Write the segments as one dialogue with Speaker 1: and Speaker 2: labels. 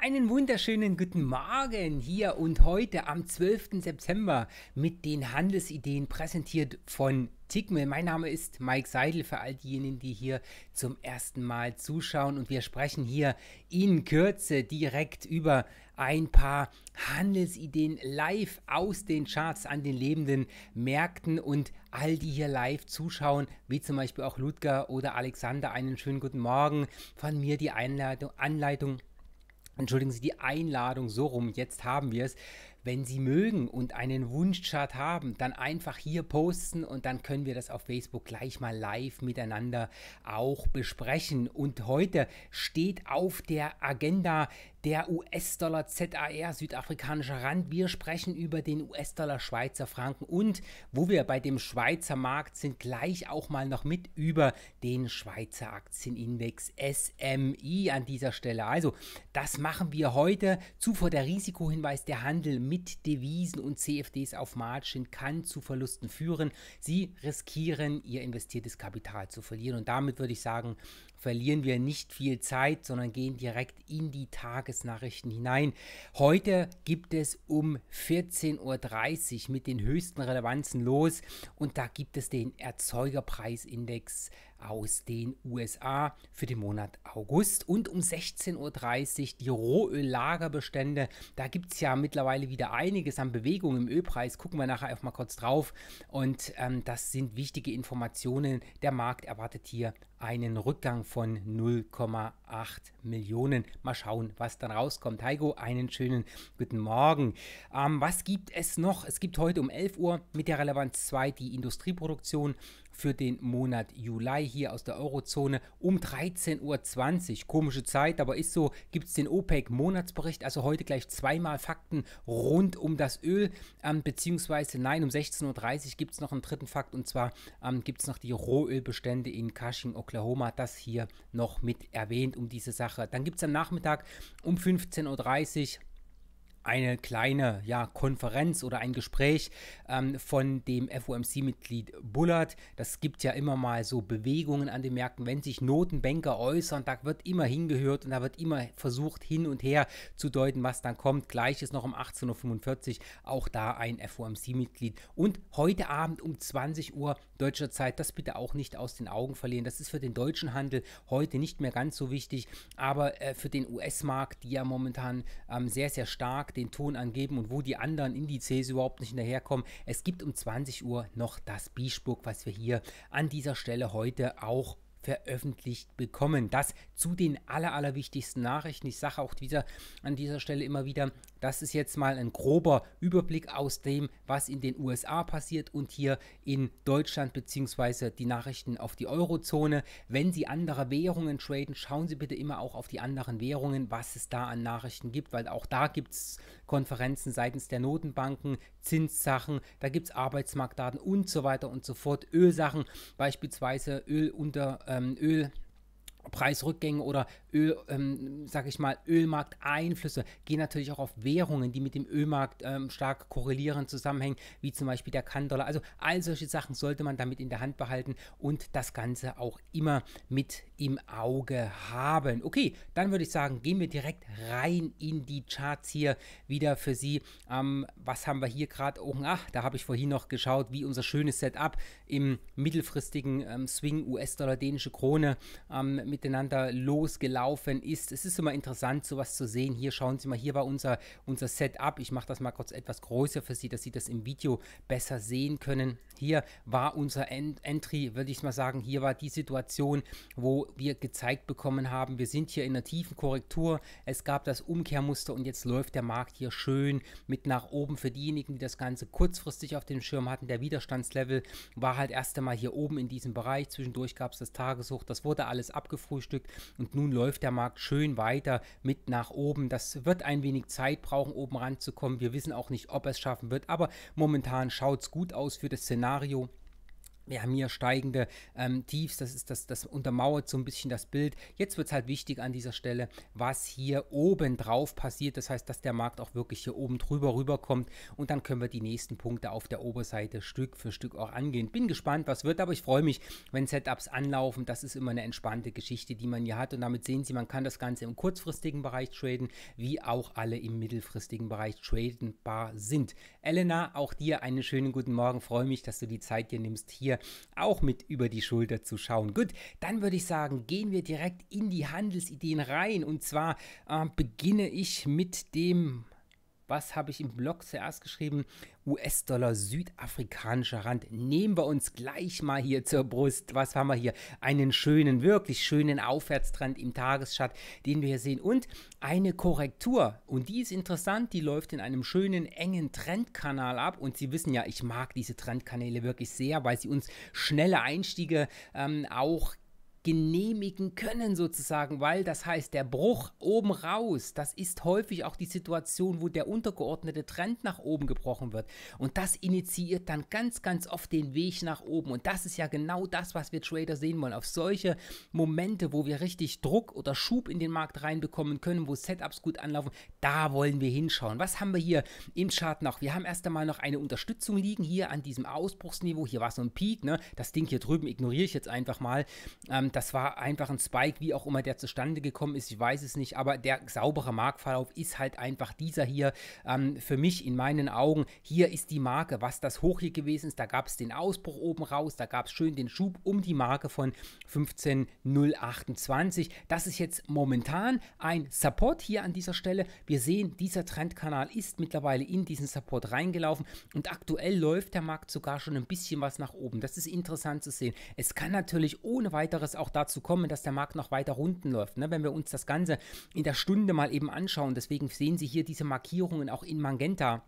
Speaker 1: Einen wunderschönen guten Morgen hier und heute am 12. September mit den Handelsideen präsentiert von Tickmill. Mein Name ist Mike Seidel für all diejenigen, die hier zum ersten Mal zuschauen und wir sprechen hier in Kürze direkt über ein paar Handelsideen live aus den Charts an den lebenden Märkten und all die hier live zuschauen, wie zum Beispiel auch Ludger oder Alexander, einen schönen guten Morgen. Von mir die Einleitung, Anleitung entschuldigen Sie, die Einladung so rum, jetzt haben wir es. Wenn Sie mögen und einen Wunschchart haben, dann einfach hier posten und dann können wir das auf Facebook gleich mal live miteinander auch besprechen. Und heute steht auf der Agenda der US-Dollar ZAR, südafrikanischer Rand. Wir sprechen über den US-Dollar Schweizer Franken und wo wir bei dem Schweizer Markt sind, gleich auch mal noch mit über den Schweizer Aktienindex SMI an dieser Stelle. Also, das machen wir heute. Zuvor der Risikohinweis, der Handel mit Devisen und CFDs auf Margin kann zu Verlusten führen. Sie riskieren, ihr investiertes Kapital zu verlieren. Und damit würde ich sagen, verlieren wir nicht viel Zeit, sondern gehen direkt in die Tagesnachrichten hinein. Heute gibt es um 14.30 Uhr mit den höchsten Relevanzen los und da gibt es den Erzeugerpreisindex aus den USA für den Monat August. Und um 16.30 Uhr die Rohöllagerbestände. Da gibt es ja mittlerweile wieder einiges an Bewegung im Ölpreis. Gucken wir nachher einfach mal kurz drauf. Und ähm, das sind wichtige Informationen. Der Markt erwartet hier einen Rückgang von 0,8 Millionen. Mal schauen, was dann rauskommt. Heigo, einen schönen guten Morgen. Ähm, was gibt es noch? Es gibt heute um 11 Uhr mit der Relevanz 2 die Industrieproduktion für den Monat Juli hier aus der Eurozone um 13.20 Uhr. Komische Zeit, aber ist so, gibt es den OPEC-Monatsbericht, also heute gleich zweimal Fakten rund um das Öl, ähm, beziehungsweise nein, um 16.30 Uhr gibt es noch einen dritten Fakt und zwar ähm, gibt es noch die Rohölbestände in Cushing, Oklahoma, das hier noch mit erwähnt um diese Sache. Dann gibt es am Nachmittag um 15.30 Uhr eine kleine ja, Konferenz oder ein Gespräch ähm, von dem FOMC-Mitglied Bullard. Das gibt ja immer mal so Bewegungen an den Märkten, wenn sich Notenbanker äußern, da wird immer hingehört und da wird immer versucht, hin und her zu deuten, was dann kommt. Gleiches noch um 18.45 Uhr, auch da ein FOMC-Mitglied. Und heute Abend um 20 Uhr deutscher Zeit, das bitte auch nicht aus den Augen verlieren. Das ist für den deutschen Handel heute nicht mehr ganz so wichtig, aber äh, für den US-Markt, die ja momentan ähm, sehr, sehr stark den Ton angeben und wo die anderen Indizes überhaupt nicht hinterherkommen. Es gibt um 20 Uhr noch das Biesburg, was wir hier an dieser Stelle heute auch veröffentlicht bekommen. Das zu den allerwichtigsten Nachrichten. Ich sage auch dieser, an dieser Stelle immer wieder, das ist jetzt mal ein grober Überblick aus dem, was in den USA passiert und hier in Deutschland beziehungsweise die Nachrichten auf die Eurozone. Wenn Sie andere Währungen traden, schauen Sie bitte immer auch auf die anderen Währungen, was es da an Nachrichten gibt, weil auch da gibt es Konferenzen seitens der Notenbanken, Zinssachen, da gibt es Arbeitsmarktdaten und so weiter und so fort. Ölsachen, beispielsweise Öl unter ähm, Öl. Preisrückgänge oder Öl, ähm, sag ich mal, Ölmarkteinflüsse gehen natürlich auch auf Währungen, die mit dem Ölmarkt ähm, stark korrelieren, zusammenhängen, wie zum Beispiel der Kann-Dollar. Also all solche Sachen sollte man damit in der Hand behalten und das Ganze auch immer mit im Auge haben. Okay, dann würde ich sagen, gehen wir direkt rein in die Charts hier wieder für Sie. Ähm, was haben wir hier gerade? Oh, ach, da habe ich vorhin noch geschaut, wie unser schönes Setup im mittelfristigen ähm, Swing US-Dollar-Dänische Krone ähm, miteinander losgelassen gelaufen ist. Es ist immer interessant, sowas zu sehen. Hier schauen Sie mal, hier war unser, unser Setup. Ich mache das mal kurz etwas größer für Sie, dass Sie das im Video besser sehen können. Hier war unser End Entry, würde ich mal sagen. Hier war die Situation, wo wir gezeigt bekommen haben, wir sind hier in einer tiefen Korrektur. Es gab das Umkehrmuster und jetzt läuft der Markt hier schön mit nach oben. Für diejenigen, die das Ganze kurzfristig auf dem Schirm hatten, der Widerstandslevel war halt erst einmal hier oben in diesem Bereich. Zwischendurch gab es das Tageshoch. Das wurde alles abgefrühstückt und nun läuft läuft der Markt schön weiter mit nach oben. Das wird ein wenig Zeit brauchen, oben ranzukommen. Wir wissen auch nicht, ob er es schaffen wird, aber momentan schaut es gut aus für das Szenario wir haben hier steigende ähm, Tiefs, das ist das, das untermauert so ein bisschen das Bild. Jetzt wird es halt wichtig an dieser Stelle, was hier oben drauf passiert. Das heißt, dass der Markt auch wirklich hier oben drüber rüberkommt und dann können wir die nächsten Punkte auf der Oberseite Stück für Stück auch angehen. Bin gespannt, was wird, aber ich freue mich, wenn Setups anlaufen. Das ist immer eine entspannte Geschichte, die man hier hat und damit sehen Sie, man kann das Ganze im kurzfristigen Bereich traden, wie auch alle im mittelfristigen Bereich tradenbar sind. Elena, auch dir einen schönen guten Morgen. Freue mich, dass du die Zeit dir nimmst, hier auch mit über die Schulter zu schauen. Gut, dann würde ich sagen, gehen wir direkt in die Handelsideen rein. Und zwar äh, beginne ich mit dem was habe ich im Blog zuerst geschrieben? US-Dollar südafrikanischer Rand. Nehmen wir uns gleich mal hier zur Brust. Was haben wir hier? Einen schönen, wirklich schönen Aufwärtstrend im Tagesschat, den wir hier sehen. Und eine Korrektur. Und die ist interessant. Die läuft in einem schönen, engen Trendkanal ab. Und Sie wissen ja, ich mag diese Trendkanäle wirklich sehr, weil sie uns schnelle Einstiege ähm, auch genehmigen können sozusagen, weil das heißt, der Bruch oben raus, das ist häufig auch die Situation, wo der untergeordnete Trend nach oben gebrochen wird. Und das initiiert dann ganz, ganz oft den Weg nach oben. Und das ist ja genau das, was wir Trader sehen wollen. Auf solche Momente, wo wir richtig Druck oder Schub in den Markt reinbekommen können, wo Setups gut anlaufen, da wollen wir hinschauen. Was haben wir hier im Chart noch? Wir haben erst einmal noch eine Unterstützung liegen hier an diesem Ausbruchsniveau. Hier war so ein Peak, ne? Das Ding hier drüben ignoriere ich jetzt einfach mal. Ähm, das war einfach ein Spike, wie auch immer der zustande gekommen ist, ich weiß es nicht, aber der saubere Marktverlauf ist halt einfach dieser hier. Ähm, für mich in meinen Augen, hier ist die Marke, was das hoch hier gewesen ist, da gab es den Ausbruch oben raus, da gab es schön den Schub um die Marke von 15,028. Das ist jetzt momentan ein Support hier an dieser Stelle. Wir sehen, dieser Trendkanal ist mittlerweile in diesen Support reingelaufen und aktuell läuft der Markt sogar schon ein bisschen was nach oben. Das ist interessant zu sehen. Es kann natürlich ohne weiteres auch dazu kommen, dass der Markt noch weiter runden läuft. Ne? Wenn wir uns das Ganze in der Stunde mal eben anschauen, deswegen sehen Sie hier diese Markierungen auch in Magenta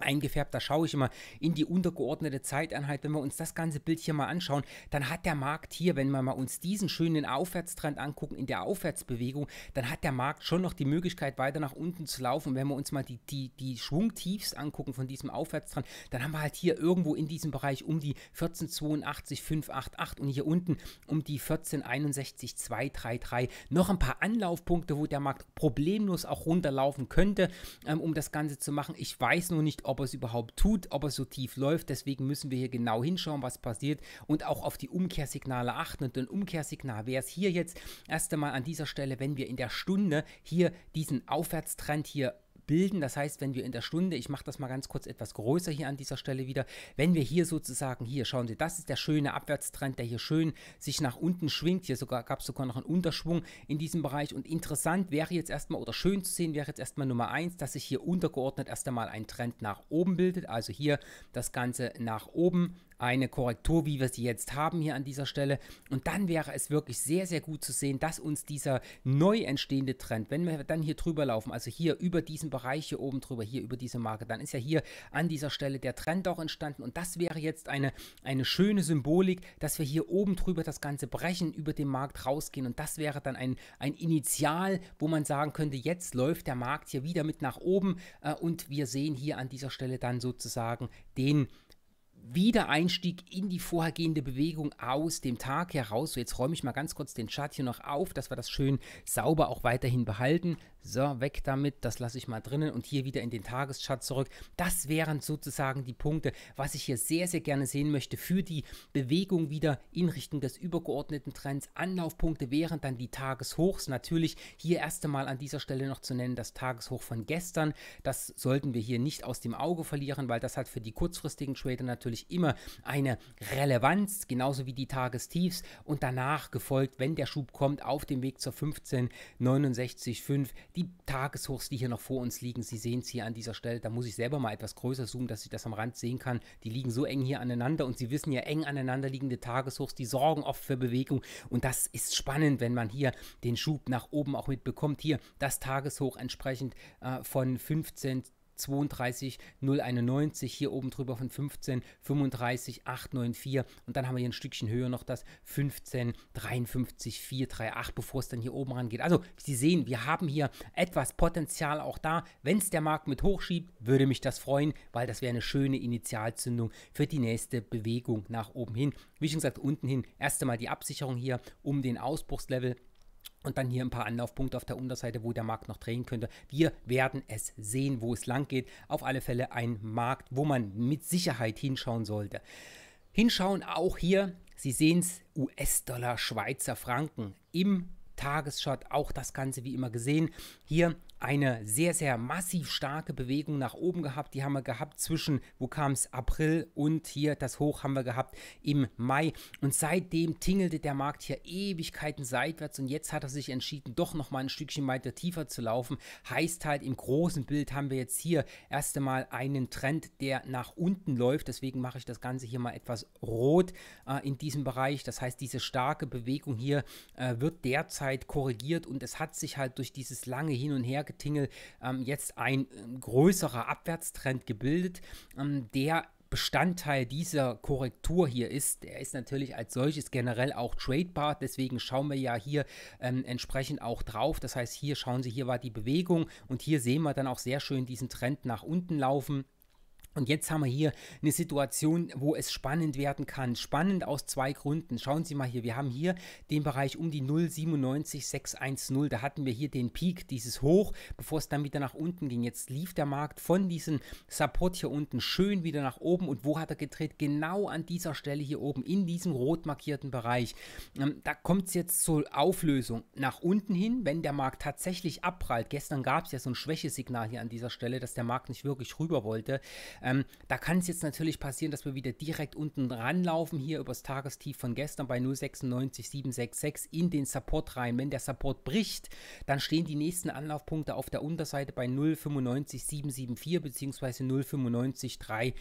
Speaker 1: eingefärbt. Da schaue ich immer in die untergeordnete Zeiteinheit. Wenn wir uns das ganze Bild hier mal anschauen, dann hat der Markt hier, wenn wir mal uns diesen schönen Aufwärtstrend angucken, in der Aufwärtsbewegung, dann hat der Markt schon noch die Möglichkeit, weiter nach unten zu laufen. Wenn wir uns mal die, die, die Schwungtiefs angucken von diesem Aufwärtstrend, dann haben wir halt hier irgendwo in diesem Bereich um die 1482,588 und hier unten um die 1461,233 noch ein paar Anlaufpunkte, wo der Markt problemlos auch runterlaufen könnte, ähm, um das Ganze zu machen. Ich weiß nur nicht, ob es überhaupt tut, ob es so tief läuft. Deswegen müssen wir hier genau hinschauen, was passiert und auch auf die Umkehrsignale achten. Und ein Umkehrsignal wäre es hier jetzt erst einmal an dieser Stelle, wenn wir in der Stunde hier diesen Aufwärtstrend hier bilden. Das heißt, wenn wir in der Stunde, ich mache das mal ganz kurz etwas größer hier an dieser Stelle wieder, wenn wir hier sozusagen, hier schauen Sie, das ist der schöne Abwärtstrend, der hier schön sich nach unten schwingt. Hier sogar gab es sogar noch einen Unterschwung in diesem Bereich. Und interessant wäre jetzt erstmal, oder schön zu sehen wäre jetzt erstmal Nummer eins, dass sich hier untergeordnet erst einmal ein Trend nach oben bildet. Also hier das Ganze nach oben eine Korrektur, wie wir sie jetzt haben hier an dieser Stelle. Und dann wäre es wirklich sehr, sehr gut zu sehen, dass uns dieser neu entstehende Trend, wenn wir dann hier drüber laufen, also hier über diesen Bereich hier oben drüber, hier über diese Marke, dann ist ja hier an dieser Stelle der Trend auch entstanden. Und das wäre jetzt eine, eine schöne Symbolik, dass wir hier oben drüber das Ganze brechen, über den Markt rausgehen. Und das wäre dann ein, ein Initial, wo man sagen könnte, jetzt läuft der Markt hier wieder mit nach oben. Äh, und wir sehen hier an dieser Stelle dann sozusagen den Trend. Wiedereinstieg in die vorhergehende Bewegung aus dem Tag heraus. So, jetzt räume ich mal ganz kurz den Chart hier noch auf, dass wir das schön sauber auch weiterhin behalten. So, weg damit, das lasse ich mal drinnen und hier wieder in den Tageschart zurück. Das wären sozusagen die Punkte, was ich hier sehr, sehr gerne sehen möchte für die Bewegung wieder in Richtung des übergeordneten Trends. Anlaufpunkte wären dann die Tageshochs. Natürlich hier erst einmal an dieser Stelle noch zu nennen, das Tageshoch von gestern. Das sollten wir hier nicht aus dem Auge verlieren, weil das hat für die kurzfristigen Trader natürlich natürlich immer eine Relevanz, genauso wie die Tagestiefs und danach gefolgt, wenn der Schub kommt, auf dem Weg zur 15,69,5. Die Tageshochs, die hier noch vor uns liegen, Sie sehen es hier an dieser Stelle, da muss ich selber mal etwas größer zoomen, dass ich das am Rand sehen kann. Die liegen so eng hier aneinander und Sie wissen ja, eng aneinander liegende Tageshochs, die sorgen oft für Bewegung und das ist spannend, wenn man hier den Schub nach oben auch mitbekommt. Hier das Tageshoch entsprechend äh, von 15 32 091, hier oben drüber von 15 35 894 und dann haben wir hier ein Stückchen höher noch das 15 53 438, bevor es dann hier oben rangeht. Also Sie sehen, wir haben hier etwas Potenzial auch da. Wenn es der Markt mit hochschiebt, würde mich das freuen, weil das wäre eine schöne Initialzündung für die nächste Bewegung nach oben hin. Wie schon gesagt, unten hin erst einmal die Absicherung hier um den Ausbruchslevel und dann hier ein paar Anlaufpunkte auf der Unterseite, wo der Markt noch drehen könnte. Wir werden es sehen, wo es lang geht. Auf alle Fälle ein Markt, wo man mit Sicherheit hinschauen sollte. Hinschauen auch hier, Sie sehen es, US-Dollar, Schweizer Franken im Tagesschart auch das Ganze wie immer gesehen. Hier eine sehr, sehr massiv starke Bewegung nach oben gehabt. Die haben wir gehabt zwischen, wo kam es, April und hier das Hoch haben wir gehabt im Mai. Und seitdem tingelte der Markt hier Ewigkeiten seitwärts und jetzt hat er sich entschieden, doch nochmal ein Stückchen weiter tiefer zu laufen. Heißt halt, im großen Bild haben wir jetzt hier erst einmal einen Trend, der nach unten läuft. Deswegen mache ich das Ganze hier mal etwas rot äh, in diesem Bereich. Das heißt, diese starke Bewegung hier äh, wird derzeit Zeit korrigiert und es hat sich halt durch dieses lange Hin- und Hergetingel ähm, jetzt ein ähm, größerer Abwärtstrend gebildet, ähm, der Bestandteil dieser Korrektur hier ist, der ist natürlich als solches generell auch tradebar. Deswegen schauen wir ja hier ähm, entsprechend auch drauf. Das heißt, hier schauen Sie, hier war die Bewegung und hier sehen wir dann auch sehr schön diesen Trend nach unten laufen. Und jetzt haben wir hier eine Situation, wo es spannend werden kann. Spannend aus zwei Gründen. Schauen Sie mal hier, wir haben hier den Bereich um die 0,97610. Da hatten wir hier den Peak, dieses Hoch, bevor es dann wieder nach unten ging. Jetzt lief der Markt von diesem Support hier unten schön wieder nach oben. Und wo hat er gedreht? Genau an dieser Stelle hier oben, in diesem rot markierten Bereich. Ähm, da kommt es jetzt zur Auflösung nach unten hin, wenn der Markt tatsächlich abprallt. Gestern gab es ja so ein Schwächesignal hier an dieser Stelle, dass der Markt nicht wirklich rüber wollte ähm, da kann es jetzt natürlich passieren, dass wir wieder direkt unten ranlaufen, hier übers Tagestief von gestern bei 0,96766 in den Support rein. Wenn der Support bricht, dann stehen die nächsten Anlaufpunkte auf der Unterseite bei 0,95774 bzw. 0,953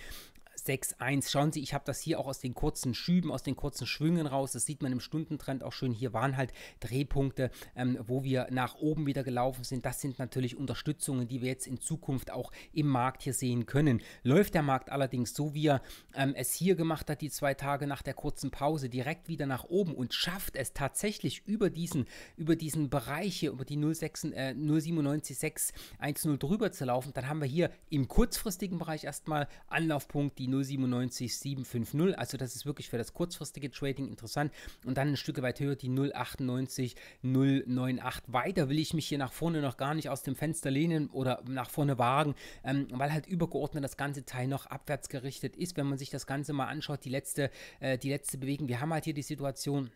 Speaker 1: 6 Schauen Sie, ich habe das hier auch aus den kurzen Schüben, aus den kurzen Schwüngen raus. Das sieht man im Stundentrend auch schön. Hier waren halt Drehpunkte, ähm, wo wir nach oben wieder gelaufen sind. Das sind natürlich Unterstützungen, die wir jetzt in Zukunft auch im Markt hier sehen können. Läuft der Markt allerdings so, wie er ähm, es hier gemacht hat, die zwei Tage nach der kurzen Pause, direkt wieder nach oben und schafft es tatsächlich über diesen, über diesen Bereich hier, über die 06, äh, 097,610 drüber zu laufen, dann haben wir hier im kurzfristigen Bereich erstmal Anlaufpunkt, die 097 750. Also das ist wirklich für das kurzfristige Trading interessant. Und dann ein Stück weit höher die 098 098. Weiter will ich mich hier nach vorne noch gar nicht aus dem Fenster lehnen oder nach vorne wagen, ähm, weil halt übergeordnet das ganze Teil noch abwärts gerichtet ist. Wenn man sich das Ganze mal anschaut, die letzte, äh, die letzte Bewegung, wir haben halt hier die Situation,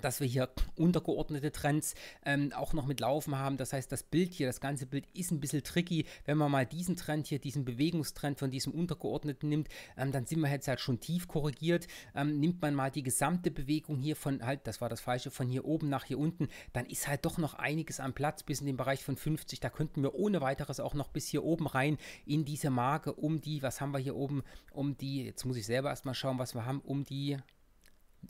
Speaker 1: dass wir hier untergeordnete Trends ähm, auch noch mit laufen haben. Das heißt, das Bild hier, das ganze Bild ist ein bisschen tricky. Wenn man mal diesen Trend hier, diesen Bewegungstrend von diesem untergeordneten nimmt, ähm, dann sind wir jetzt halt schon tief korrigiert. Ähm, nimmt man mal die gesamte Bewegung hier von halt, das war das falsche, von hier oben nach hier unten, dann ist halt doch noch einiges am Platz bis in den Bereich von 50. Da könnten wir ohne weiteres auch noch bis hier oben rein in diese Marke um die, was haben wir hier oben, um die, jetzt muss ich selber erstmal schauen, was wir haben, um die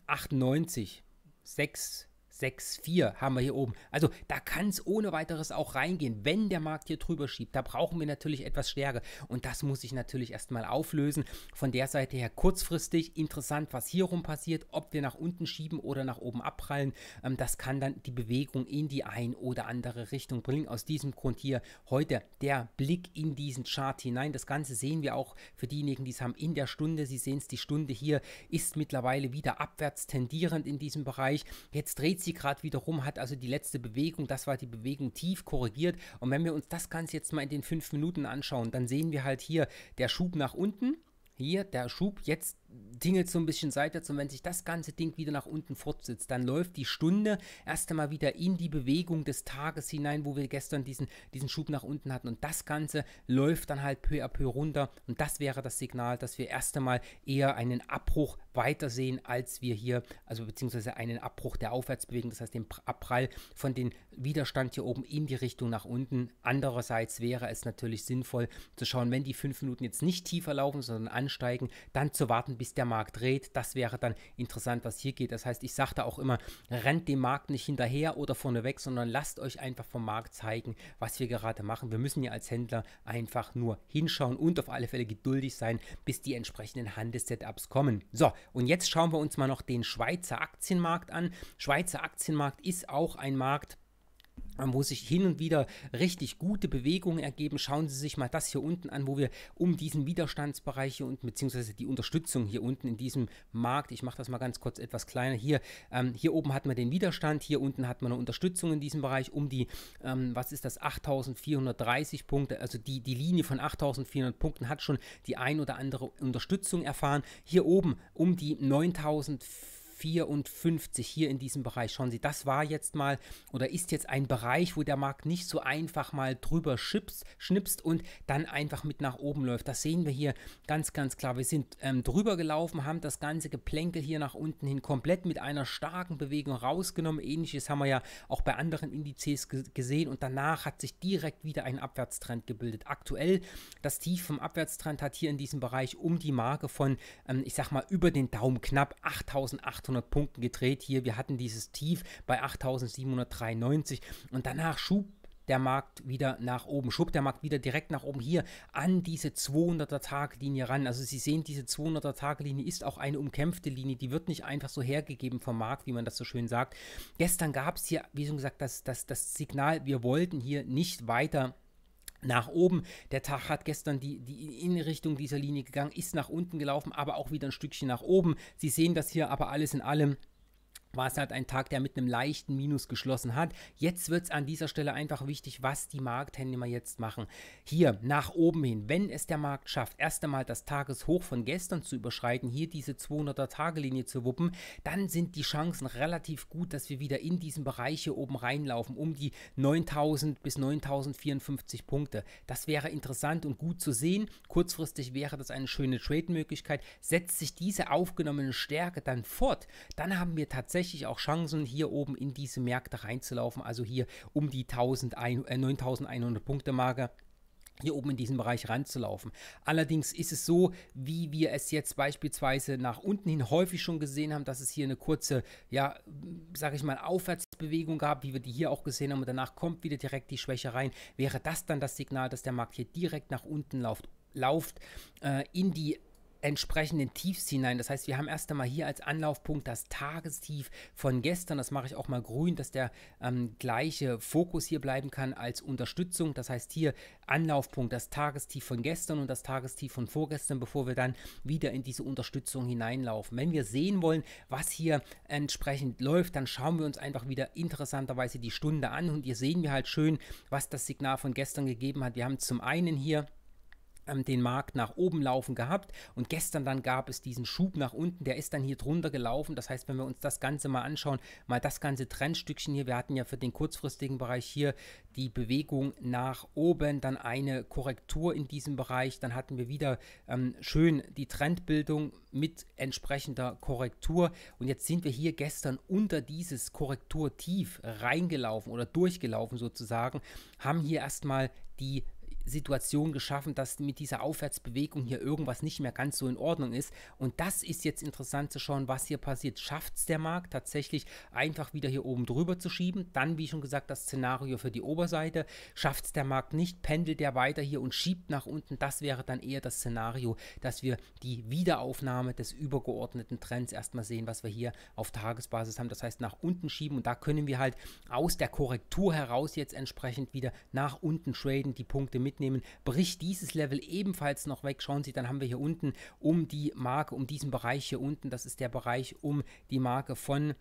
Speaker 1: 98. six 6,4 haben wir hier oben. Also da kann es ohne weiteres auch reingehen, wenn der Markt hier drüber schiebt. Da brauchen wir natürlich etwas Stärke und das muss ich natürlich erstmal auflösen. Von der Seite her kurzfristig interessant, was hier rum passiert, ob wir nach unten schieben oder nach oben abprallen. Ähm, das kann dann die Bewegung in die ein oder andere Richtung bringen. Aus diesem Grund hier heute der Blick in diesen Chart hinein. Das Ganze sehen wir auch für diejenigen, die es haben in der Stunde. Sie sehen es, die Stunde hier ist mittlerweile wieder abwärts tendierend in diesem Bereich. Jetzt dreht sich sie gerade wiederum hat also die letzte Bewegung, das war die Bewegung tief korrigiert. Und wenn wir uns das Ganze jetzt mal in den fünf Minuten anschauen, dann sehen wir halt hier der Schub nach unten. Hier der Schub jetzt tingelt so ein bisschen seitwärts und wenn sich das ganze Ding wieder nach unten fortsetzt, dann läuft die Stunde erst einmal wieder in die Bewegung des Tages hinein, wo wir gestern diesen, diesen Schub nach unten hatten und das Ganze läuft dann halt peu à peu runter und das wäre das Signal, dass wir erst einmal eher einen Abbruch weitersehen, als wir hier, also beziehungsweise einen Abbruch der Aufwärtsbewegung, das heißt den Abprall von den Widerstand hier oben in die Richtung nach unten. Andererseits wäre es natürlich sinnvoll zu schauen, wenn die fünf Minuten jetzt nicht tiefer laufen, sondern ansteigen, dann zu warten, bis sich der Markt dreht. Das wäre dann interessant, was hier geht. Das heißt, ich sage da auch immer, rennt dem Markt nicht hinterher oder vorne weg, sondern lasst euch einfach vom Markt zeigen, was wir gerade machen. Wir müssen ja als Händler einfach nur hinschauen und auf alle Fälle geduldig sein, bis die entsprechenden Handelssetups kommen. So, und jetzt schauen wir uns mal noch den Schweizer Aktienmarkt an. Schweizer Aktienmarkt ist auch ein Markt, wo sich hin und wieder richtig gute Bewegungen ergeben. Schauen Sie sich mal das hier unten an, wo wir um diesen Widerstandsbereich hier unten, beziehungsweise die Unterstützung hier unten in diesem Markt, ich mache das mal ganz kurz etwas kleiner hier, ähm, hier oben hat man den Widerstand, hier unten hat man eine Unterstützung in diesem Bereich um die, ähm, was ist das, 8430 Punkte, also die, die Linie von 8400 Punkten hat schon die ein oder andere Unterstützung erfahren. Hier oben um die 9400 54 hier in diesem Bereich. Schauen Sie, das war jetzt mal oder ist jetzt ein Bereich, wo der Markt nicht so einfach mal drüber schipst, schnipst und dann einfach mit nach oben läuft. Das sehen wir hier ganz, ganz klar. Wir sind ähm, drüber gelaufen, haben das ganze Geplänkel hier nach unten hin komplett mit einer starken Bewegung rausgenommen. Ähnliches haben wir ja auch bei anderen Indizes gesehen und danach hat sich direkt wieder ein Abwärtstrend gebildet. Aktuell das Tief vom Abwärtstrend hat hier in diesem Bereich um die Marke von, ähm, ich sag mal, über den Daumen knapp 8800 800 Punkten gedreht hier. Wir hatten dieses Tief bei 8793 und danach schub der Markt wieder nach oben, schub der Markt wieder direkt nach oben hier an diese 200er-Tage-Linie ran. Also Sie sehen, diese 200er-Tage-Linie ist auch eine umkämpfte Linie, die wird nicht einfach so hergegeben vom Markt, wie man das so schön sagt. Gestern gab es hier, wie schon gesagt, das, das, das Signal, wir wollten hier nicht weiter nach oben. Der Tag hat gestern die, die in Richtung dieser Linie gegangen, ist nach unten gelaufen, aber auch wieder ein Stückchen nach oben. Sie sehen das hier aber alles in allem war es halt ein Tag, der mit einem leichten Minus geschlossen hat. Jetzt wird es an dieser Stelle einfach wichtig, was die Marktteilnehmer jetzt machen. Hier nach oben hin, wenn es der Markt schafft, erst einmal das Tageshoch von gestern zu überschreiten, hier diese 200er-Tage-Linie zu wuppen, dann sind die Chancen relativ gut, dass wir wieder in diesen Bereich hier oben reinlaufen, um die 9000 bis 9054 Punkte. Das wäre interessant und gut zu sehen. Kurzfristig wäre das eine schöne Trade-Möglichkeit. Setzt sich diese aufgenommene Stärke dann fort, dann haben wir tatsächlich tatsächlich auch Chancen, hier oben in diese Märkte reinzulaufen, also hier um die 9100 äh, Punkte Marke hier oben in diesen Bereich ranzulaufen. Allerdings ist es so, wie wir es jetzt beispielsweise nach unten hin häufig schon gesehen haben, dass es hier eine kurze, ja, sage ich mal, Aufwärtsbewegung gab, wie wir die hier auch gesehen haben und danach kommt wieder direkt die Schwäche rein. Wäre das dann das Signal, dass der Markt hier direkt nach unten läuft, läuft äh, in die entsprechenden Tiefs hinein. Das heißt, wir haben erst einmal hier als Anlaufpunkt das Tagestief von gestern. Das mache ich auch mal grün, dass der ähm, gleiche Fokus hier bleiben kann als Unterstützung. Das heißt hier Anlaufpunkt das Tagestief von gestern und das Tagestief von vorgestern, bevor wir dann wieder in diese Unterstützung hineinlaufen. Wenn wir sehen wollen, was hier entsprechend läuft, dann schauen wir uns einfach wieder interessanterweise die Stunde an und hier sehen wir halt schön, was das Signal von gestern gegeben hat. Wir haben zum einen hier ähm, den Markt nach oben laufen gehabt und gestern dann gab es diesen Schub nach unten, der ist dann hier drunter gelaufen. Das heißt, wenn wir uns das Ganze mal anschauen, mal das ganze Trendstückchen hier, wir hatten ja für den kurzfristigen Bereich hier die Bewegung nach oben, dann eine Korrektur in diesem Bereich, dann hatten wir wieder ähm, schön die Trendbildung mit entsprechender Korrektur und jetzt sind wir hier gestern unter dieses Korrekturtief reingelaufen oder durchgelaufen sozusagen, haben hier erstmal die Situation geschaffen, dass mit dieser Aufwärtsbewegung hier irgendwas nicht mehr ganz so in Ordnung ist. Und das ist jetzt interessant zu schauen, was hier passiert. Schafft es der Markt tatsächlich einfach wieder hier oben drüber zu schieben? Dann, wie schon gesagt, das Szenario für die Oberseite. Schafft es der Markt nicht, pendelt der weiter hier und schiebt nach unten. Das wäre dann eher das Szenario, dass wir die Wiederaufnahme des übergeordneten Trends erstmal sehen, was wir hier auf Tagesbasis haben. Das heißt, nach unten schieben und da können wir halt aus der Korrektur heraus jetzt entsprechend wieder nach unten traden, die Punkte mit zurücknehmen, bricht dieses Level ebenfalls noch weg. Schauen Sie, dann haben wir hier unten um die Marke, um diesen Bereich hier unten, das ist der Bereich um die Marke von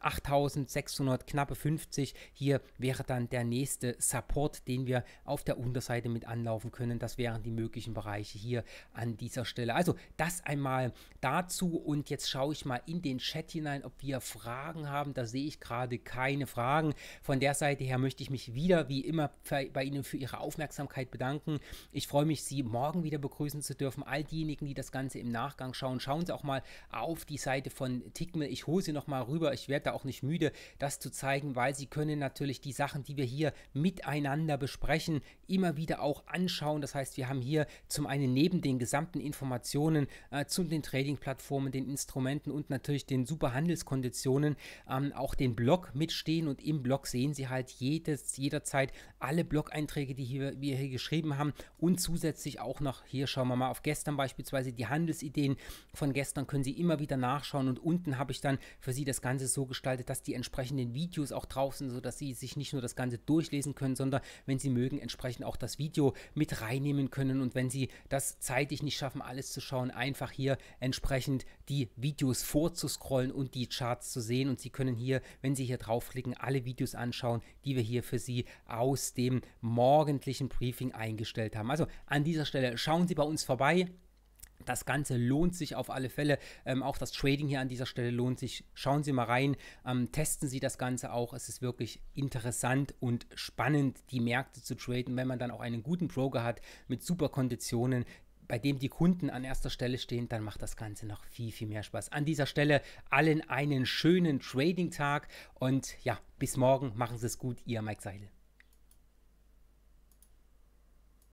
Speaker 1: 8600, hm, knappe 50. Hier wäre dann der nächste Support, den wir auf der Unterseite mit anlaufen können. Das wären die möglichen Bereiche hier an dieser Stelle. Also das einmal dazu und jetzt schaue ich mal in den Chat hinein, ob wir Fragen haben. Da sehe ich gerade keine Fragen. Von der Seite her möchte ich mich wieder wie immer bei Ihnen für Ihre Aufmerksamkeit bedanken. Ich freue mich, Sie morgen wieder begrüßen zu dürfen. All diejenigen, die das Ganze im Nachgang schauen, schauen Sie auch mal auf die Seite von Tickmill. Ich hole Sie nochmal rüber drüber. Ich werde da auch nicht müde, das zu zeigen, weil Sie können natürlich die Sachen, die wir hier miteinander besprechen, immer wieder auch anschauen. Das heißt, wir haben hier zum einen neben den gesamten Informationen äh, zu den Trading-Plattformen, den Instrumenten und natürlich den super Handelskonditionen ähm, auch den Blog mitstehen und im Blog sehen Sie halt jedes, jederzeit alle Blog-Einträge, die hier, wir hier geschrieben haben und zusätzlich auch noch, hier schauen wir mal auf gestern beispielsweise, die Handelsideen von gestern können Sie immer wieder nachschauen und unten habe ich dann für Sie das Ganze Ganze so gestaltet, dass die entsprechenden Videos auch drauf sind, sodass sie sich nicht nur das Ganze durchlesen können, sondern wenn sie mögen, entsprechend auch das Video mit reinnehmen können. Und wenn sie das zeitig nicht schaffen, alles zu schauen, einfach hier entsprechend die Videos vorzuscrollen und die Charts zu sehen. Und sie können hier, wenn sie hier draufklicken, alle Videos anschauen, die wir hier für sie aus dem morgendlichen Briefing eingestellt haben. Also an dieser Stelle schauen Sie bei uns vorbei. Das Ganze lohnt sich auf alle Fälle. Ähm, auch das Trading hier an dieser Stelle lohnt sich. Schauen Sie mal rein, ähm, testen Sie das Ganze auch. Es ist wirklich interessant und spannend, die Märkte zu traden, wenn man dann auch einen guten Broker hat mit super Konditionen, bei dem die Kunden an erster Stelle stehen, dann macht das Ganze noch viel, viel mehr Spaß. An dieser Stelle allen einen schönen Trading-Tag und ja, bis morgen. Machen Sie es gut, Ihr Mike Seidel.